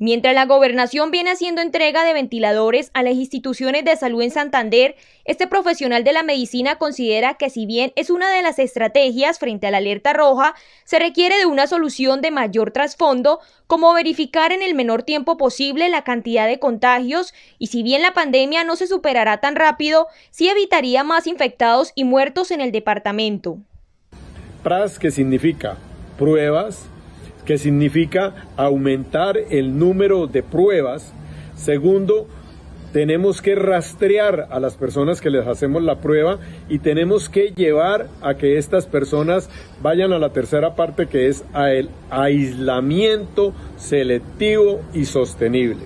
Mientras la gobernación viene haciendo entrega de ventiladores a las instituciones de salud en Santander, este profesional de la medicina considera que si bien es una de las estrategias frente a la alerta roja, se requiere de una solución de mayor trasfondo, como verificar en el menor tiempo posible la cantidad de contagios y si bien la pandemia no se superará tan rápido, sí evitaría más infectados y muertos en el departamento. PRAS, ¿qué significa pruebas, que significa aumentar el número de pruebas. Segundo, tenemos que rastrear a las personas que les hacemos la prueba y tenemos que llevar a que estas personas vayan a la tercera parte que es a el aislamiento selectivo y sostenible.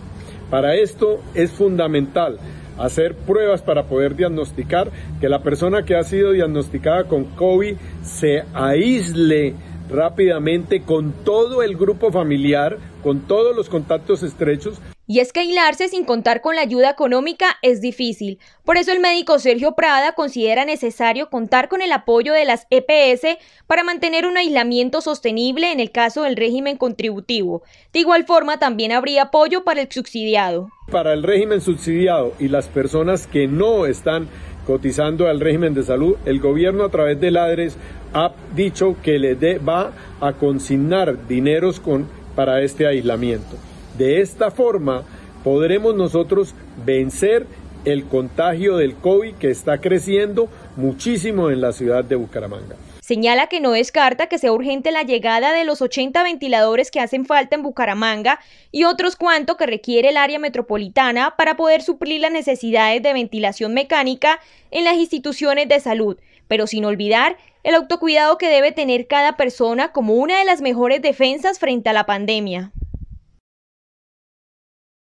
Para esto es fundamental hacer pruebas para poder diagnosticar que la persona que ha sido diagnosticada con COVID se aísle rápidamente con todo el grupo familiar, con todos los contactos estrechos. Y es que aislarse sin contar con la ayuda económica es difícil. Por eso el médico Sergio Prada considera necesario contar con el apoyo de las EPS para mantener un aislamiento sostenible en el caso del régimen contributivo. De igual forma, también habría apoyo para el subsidiado. Para el régimen subsidiado y las personas que no están cotizando al régimen de salud, el gobierno a través de Ladres ha dicho que le va a consignar dineros con, para este aislamiento. De esta forma podremos nosotros vencer el contagio del COVID que está creciendo muchísimo en la ciudad de Bucaramanga. Señala que no descarta que sea urgente la llegada de los 80 ventiladores que hacen falta en Bucaramanga y otros cuantos que requiere el área metropolitana para poder suplir las necesidades de ventilación mecánica en las instituciones de salud, pero sin olvidar el autocuidado que debe tener cada persona como una de las mejores defensas frente a la pandemia.